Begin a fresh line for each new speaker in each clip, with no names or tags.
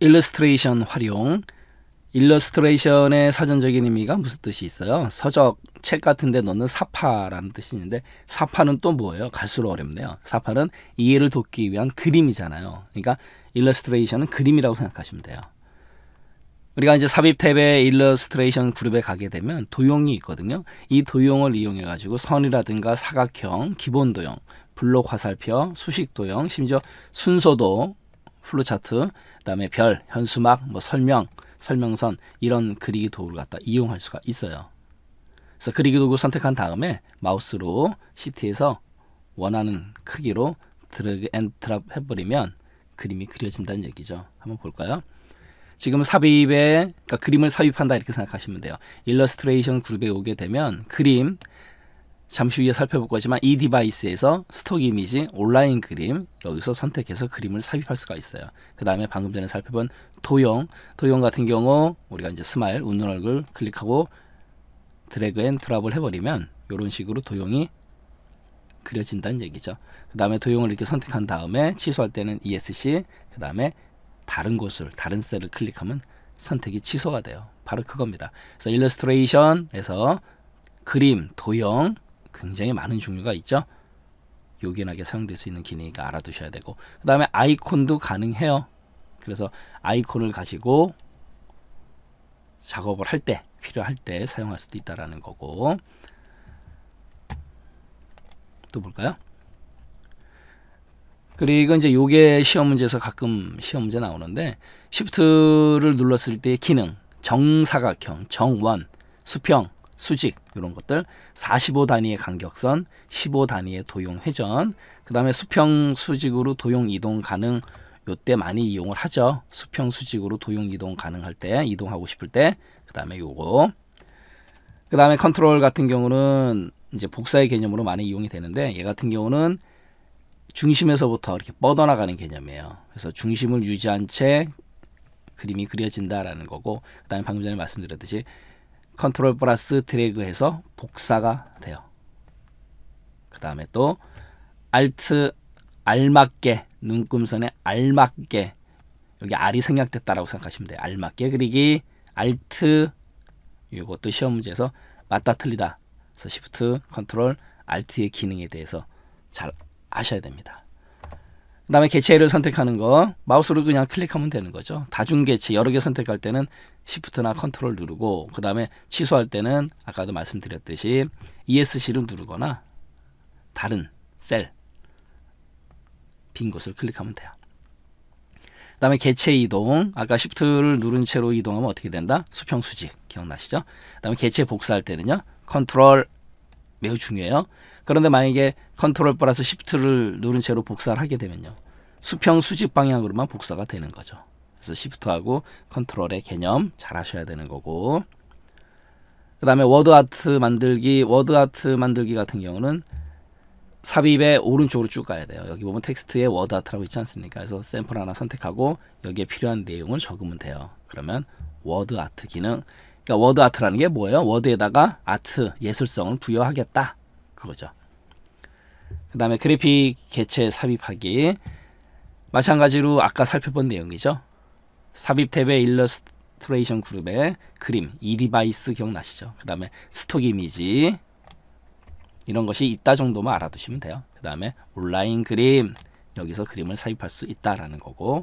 일러스트레이션 활용. 일러스트레이션의 사전적인 의미가 무슨 뜻이 있어요? 서적, 책 같은 데 넣는 사파라는 뜻이 있는데 사파는 또 뭐예요? 갈수록 어렵네요. 사파는 이해를 돕기 위한 그림이잖아요. 그러니까 일러스트레이션은 그림이라고 생각하시면 돼요. 우리가 이제 삽입 탭에 일러스트레이션 그룹에 가게 되면 도형이 있거든요. 이 도형을 이용해 가지고 선이라든가 사각형, 기본 도형, 블록 화살표, 수식 도형, 심지어 순서도 플루차트, 그다음에 별, 현수막, 뭐 설명, 설명선 이런 그리기 도구를 갖다 이용할 수가 있어요. 그래서 그리기 도구 선택한 다음에 마우스로 시트에서 원하는 크기로 드래그 앤 드랍 해버리면 그림이 그려진다는 얘기죠. 한번 볼까요? 지금 삽입에 그러니까 그림을 삽입한다 이렇게 생각하시면 돼요. 일러스트레이션 그룹에 오게 되면 그림 잠시 후에 살펴볼 거지만 이 디바이스에서 스톡 이미지, 온라인 그림 여기서 선택해서 그림을 삽입할 수가 있어요. 그 다음에 방금 전에 살펴본 도형, 도형 같은 경우 우리가 이제 스마일, 웃는 얼굴 클릭하고 드래그 앤 드랍을 해버리면 이런 식으로 도형이 그려진다는 얘기죠. 그 다음에 도형을 이렇게 선택한 다음에 취소할 때는 ESC, 그 다음에 다른 곳을, 다른 셀을 클릭하면 선택이 취소가 돼요. 바로 그겁니다. 그래서 일러스트레이션에서 그림, 도형, 굉장히 많은 종류가 있죠. 요긴하게 사용될 수 있는 기능이니까 알아두셔야 되고 그 다음에 아이콘도 가능해요. 그래서 아이콘을 가지고 작업을 할 때 필요할 때 사용할 수도 있다라는 거고 또 볼까요? 그리고 이제 요게 시험 문제에서 가끔 시험 문제 나오는데 시프트를 눌렀을 때 기능 정사각형, 정원, 수평 수직 이런 것들 45 단위의 간격선 15 단위의 도용 회전 그 다음에 수평 수직으로 도용 이동 가능 요때 많이 이용을 하죠 수평 수직으로 도용 이동 가능할 때 이동하고 싶을 때 그 다음에 요거 그 다음에 컨트롤 같은 경우는 이제 복사의 개념으로 많이 이용이 되는데 얘 같은 경우는 중심에서부터 이렇게 뻗어나가는 개념이에요 그래서 중심을 유지한 채 그림이 그려진다라는 거고 그 다음에 방금 전에 말씀드렸듯이 컨트롤 플러스 드래그 해서 복사가 돼요. 그 다음에 또 알트 알맞게 눈금선에 알맞게 여기 알이 생략됐다라고 생각하시면 돼요. 알맞게 그리기 알트 이것도 시험 문제에서 맞다 틀리다 그래서 시프트 컨트롤 알트의 기능에 대해서 잘 아셔야 됩니다. 그 다음에 개체를 선택하는 거 마우스로 그냥 클릭하면 되는 거죠. 다중개체 여러 개 선택할 때는 시프트나 컨트롤 누르고 그 다음에 취소할 때는 아까도 말씀드렸듯이 ESC를 누르거나 다른 셀 빈 곳을 클릭하면 돼요. 그 다음에 개체 이동 아까 s h i f t 를 누른 채로 이동하면 어떻게 된다? 수평수직 기억나시죠? 그 다음에 개체 복사할 때는요. 컨트롤 매우 중요해요. 그런데 만약에 컨트롤 플러스 시프트를 누른 채로 복사를 하게 되면요. 수평 수직 방향으로만 복사가 되는 거죠. 그래서 시프트하고 컨트롤의 개념 잘 하셔야 되는 거고 그 다음에 워드 아트 만들기 워드 아트 만들기 같은 경우는 삽입에 오른쪽으로 쭉 가야 돼요. 여기 보면 텍스트에 워드 아트라고 있지 않습니까? 그래서 샘플 하나 선택하고 여기에 필요한 내용을 적으면 돼요. 그러면 워드 아트 기능 그러니까 워드 아트라는 게 뭐예요? 워드에다가 아트, 예술성을 부여하겠다. 그거죠. 그 다음에 그래픽 개체 삽입하기. 마찬가지로 아까 살펴본 내용이죠. 삽입 탭에 일러스트레이션 그룹에 그림, 이 디바이스 기억나시죠? 그 다음에 스톡 이미지 이런 것이 있다 정도만 알아두시면 돼요. 그 다음에 온라인 그림 여기서 그림을 삽입할 수 있다라는 거고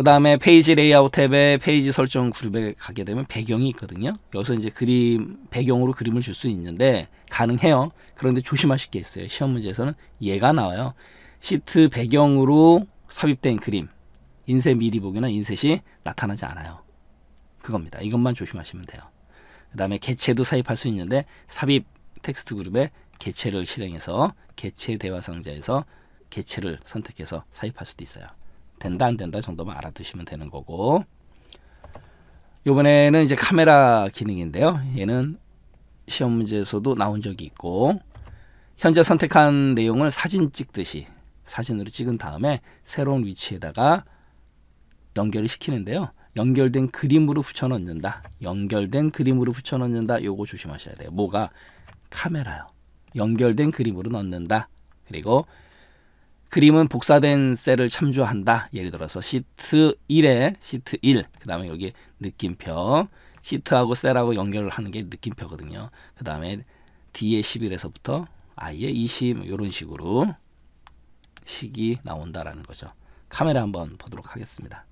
그 다음에 페이지 레이아웃 탭에 페이지 설정 그룹에 가게 되면 배경이 있거든요. 여기서 이제 그림, 배경으로 그림을 줄 수 있는데 가능해요. 그런데 조심하실 게 있어요. 시험 문제에서는 얘가 나와요. 시트 배경으로 삽입된 그림, 인쇄 미리 보기나 인쇄시 나타나지 않아요. 그겁니다. 이것만 조심하시면 돼요. 그 다음에 개체도 삽입할 수 있는데 삽입 텍스트 그룹에 개체를 실행해서 개체 대화 상자에서 개체를 선택해서 삽입할 수도 있어요. 된다 안 된다 정도만 알아두시면 되는 거고 요번에는 이제 카메라 기능인데요. 얘는 시험 문제에서도 나온 적이 있고 현재 선택한 내용을 사진 찍듯이 사진으로 찍은 다음에 새로운 위치에다가 연결을 시키는데요. 연결된 그림으로 붙여 넣는다. 연결된 그림으로 붙여 넣는다. 요거 조심하셔야 돼요. 뭐가 카메라요. 연결된 그림으로 넣는다. 그리고 그림은 복사된 셀을 참조한다. 예를 들어서 시트 1에 시트 1, 그 다음에 여기 느낌표, 시트하고 셀하고 연결을 하는 게 느낌표거든요. 그 다음에 D에 11에서부터 I에 20 이런 뭐 식으로 식이 나온다라는 거죠. 카메라 한번 보도록 하겠습니다.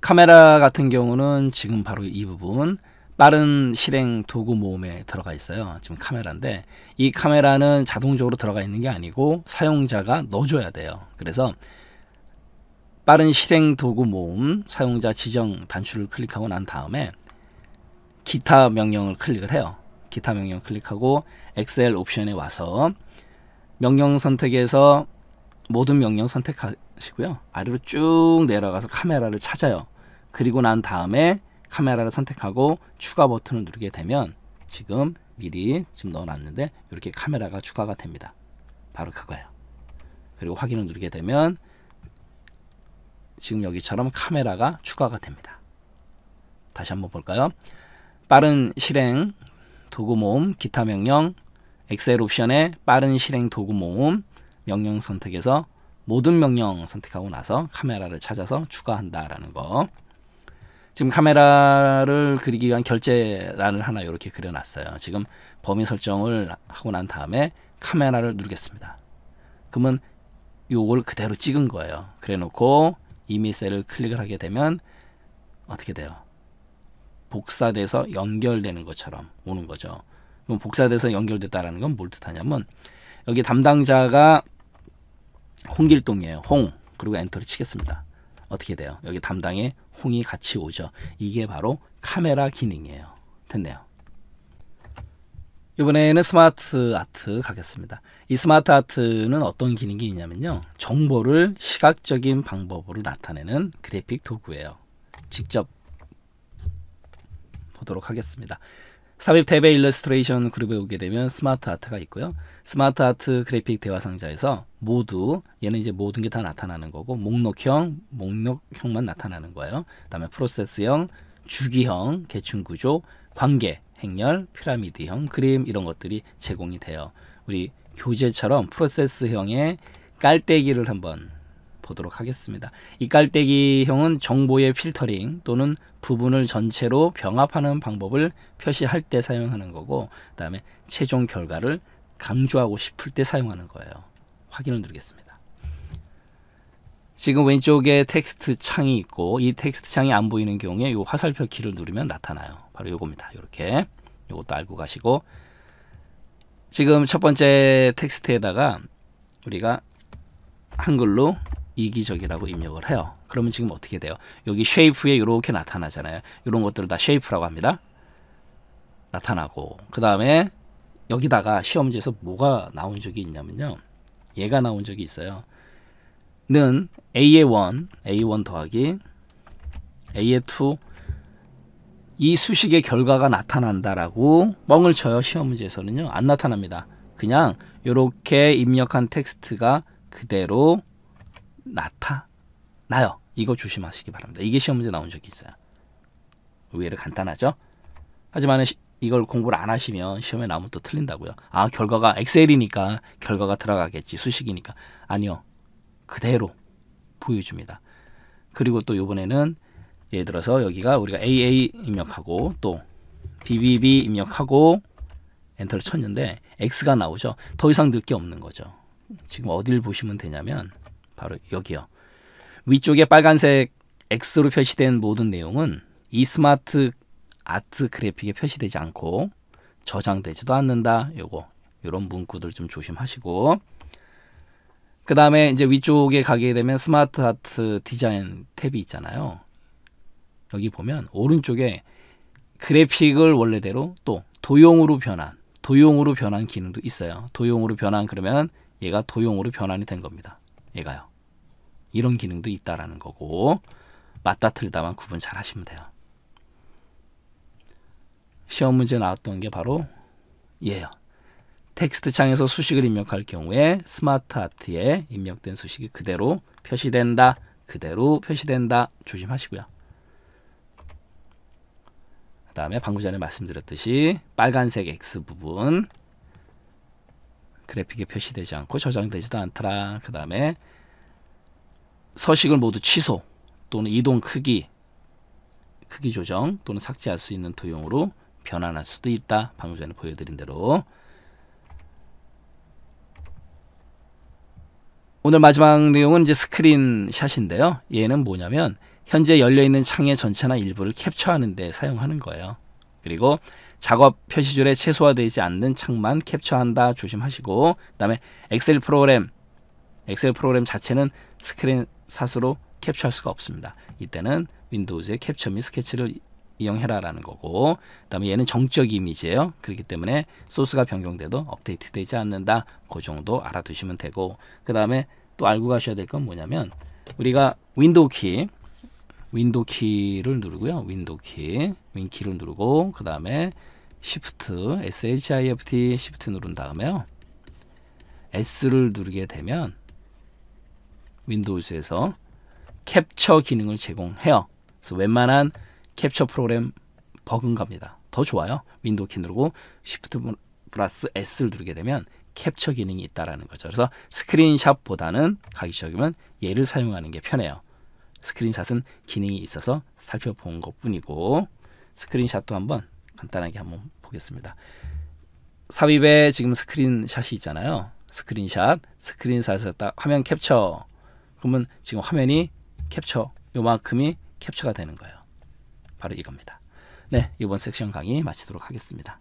카메라 같은 경우는 지금 바로 이 부분 빠른 실행 도구 모음에 들어가 있어요. 지금 카메라인데 이 카메라는 자동적으로 들어가 있는 게 아니고 사용자가 넣어줘야 돼요. 그래서 빠른 실행 도구 모음 사용자 지정 단추를 클릭하고 난 다음에 기타 명령을 클릭을 해요. 기타 명령 클릭하고 엑셀 옵션에 와서 명령 선택에서 모든 명령 선택하시고요. 아래로 쭉 내려가서 카메라를 찾아요. 그리고 난 다음에 카메라를 선택하고 추가 버튼을 누르게 되면 지금 미리 지금 넣어놨는데 이렇게 카메라가 추가가 됩니다. 바로 그거예요. 그리고 확인을 누르게 되면 지금 여기처럼 카메라가 추가가 됩니다. 다시 한번 볼까요? 빠른 실행 도구 모음 기타 명령 엑셀 옵션에 빠른 실행 도구 모음 명령 선택에서 모든 명령 선택하고 나서 카메라를 찾아서 추가한다라는 거 지금 카메라를 그리기 위한 결제란을 하나 이렇게 그려놨어요. 지금 범위 설정을 하고 난 다음에 카메라를 누르겠습니다. 그러면 이걸 그대로 찍은 거예요. 그래놓고 이미 셀을 클릭을 하게 되면 어떻게 돼요? 복사돼서 연결되는 것처럼 오는 거죠. 그럼 복사돼서 연결됐다라는 건 뭘 뜻하냐면 여기 담당자가 홍길동이에요. 홍 그리고 엔터를 치겠습니다. 어떻게 돼요? 여기 담당에 홍이 같이 오죠. 이게 바로 카메라 기능이에요. 됐네요. 이번에는 스마트 아트 가겠습니다. 이 스마트 아트는 어떤 기능이 있냐면요. 정보를 시각적인 방법으로 나타내는 그래픽 도구예요. 직접 보도록 하겠습니다. 삽입 탭의 일러스트레이션 그룹에 오게 되면 스마트 아트가 있고요. 스마트 아트 그래픽 대화 상자에서 모두 얘는 이제 모든 게 다 나타나는 거고 목록형, 목록형만 나타나는 거예요. 그다음에 프로세스형, 주기형, 계층 구조, 관계, 행렬, 피라미드형, 그림 이런 것들이 제공이 돼요. 우리 교재처럼 프로세스형의 깔때기를 한번 보도록 하겠습니다. 이 깔때기형은 정보의 필터링 또는 부분을 전체로 병합하는 방법을 표시할 때 사용하는 거고 그 다음에 최종 결과를 강조하고 싶을 때 사용하는 거예요. 확인을 누르겠습니다. 지금 왼쪽에 텍스트 창이 있고 이 텍스트 창이 안 보이는 경우에 이 화살표 키를 누르면 나타나요. 바로 이겁니다 이렇게 이것도 알고 가시고 지금 첫 번째 텍스트에다가 우리가 한글로 이기적이라고 입력을 해요. 그러면 지금 어떻게 돼요? 여기 쉐이프에 이렇게 나타나잖아요. 이런 것들을 다 쉐이프라고 합니다. 나타나고 그 다음에 여기다가 시험지에서 뭐가 나온 적이 있냐면요. 얘가 나온 적이 있어요. 는 a의 1, a1 더하기 a의 2, 이 수식의 결과가 나타난다라고 뻥을 쳐요. 시험 문제에서는요. 안 나타납니다. 그냥 이렇게 입력한 텍스트가 그대로 나타나요. 이거 조심하시기 바랍니다. 이게 시험 문제 나온 적이 있어요. 의외로 간단하죠? 하지만 이걸 공부를 안 하시면 시험에 나오면 또 틀린다고요. 아, 결과가 엑셀이니까 결과가 들어가겠지. 수식이니까. 아니요. 그대로 보여줍니다. 그리고 또이번에는 예를 들어서 여기가 우리가 AA 입력하고 또 BBB 입력하고 엔터를 쳤는데 X가 나오죠. 더 이상 넣게 없는 거죠. 지금 어딜 보시면 되냐면 바로 여기요. 위쪽에 빨간색 X로 표시된 모든 내용은 이 스마트 아트 그래픽에 표시되지 않고 저장되지도 않는다. 요거 요런 문구들 좀 조심하시고 그 다음에 이제 위쪽에 가게 되면 스마트 아트 디자인 탭이 있잖아요. 여기 보면 오른쪽에 그래픽을 원래대로 또 도용으로 변환, 도용으로 변환 기능도 있어요. 도용으로 변환 그러면 얘가 도용으로 변환이 된 겁니다. 얘가요. 이런 기능도 있다라는 거고 맞다 틀리다만 구분 잘 하시면 돼요. 시험 문제 나왔던 게 바로 얘예요. 텍스트 창에서 수식을 입력할 경우에 스마트 아트에 입력된 수식이 그대로 표시된다. 그대로 표시된다. 조심하시고요. 그 다음에 방금 전에 말씀드렸듯이 빨간색 X 부분 그래픽에 표시되지 않고 저장되지도 않더라. 그 다음에 서식을 모두 취소 또는 이동 크기, 크기 조정 또는 삭제할 수 있는 도형으로 변환할 수도 있다. 방금 전에 보여드린 대로. 오늘 마지막 내용은 이제 스크린샷인데요. 얘는 뭐냐면 현재 열려있는 창의 전체나 일부를 캡처하는 데 사용하는 거예요. 그리고 작업 표시줄에 최소화되지 않는 창만 캡처한다 조심하시고 그 다음에 엑셀 프로그램 엑셀 프로그램 자체는 스크린 사수로 캡처할 수가 없습니다. 이때는 윈도우즈의 캡처 및 스케치를 이용해라 라는 거고 그 다음에 얘는 정적 이미지예요 그렇기 때문에 소스가 변경돼도 업데이트 되지 않는다 그 정도 알아두시면 되고 그 다음에 또 알고 가셔야 될 건 뭐냐면 우리가 윈도우 키 윈도우 키를 누르고요 윈도우 키 윈키를 누르고 그 다음에 시프트 SHIFT 시프트 누른 다음에요 S를 누르게 되면 윈도우즈에서 캡처 기능을 제공해요. 그래서 웬만한 캡처 프로그램 버금갑니다. 더 좋아요. 윈도우 키 누르고 Shift 플러스 S를 누르게 되면 캡처 기능이 있다라는 거죠. 그래서 스크린샷보다는 가기적이면 얘를 사용하는 게 편해요. 스크린샷은 기능이 있어서 살펴본 것 뿐이고 스크린샷도 한번 간단하게 한번 보겠습니다. 삽입에 지금 스크린샷이 있잖아요. 스크린샷, 스크린샷에서 딱 화면 캡처 그러면 지금 화면이 캡처 요만큼이 캡처가 되는 거예요. 바로 이겁니다. 네, 이번 섹션 강의 마치도록 하겠습니다.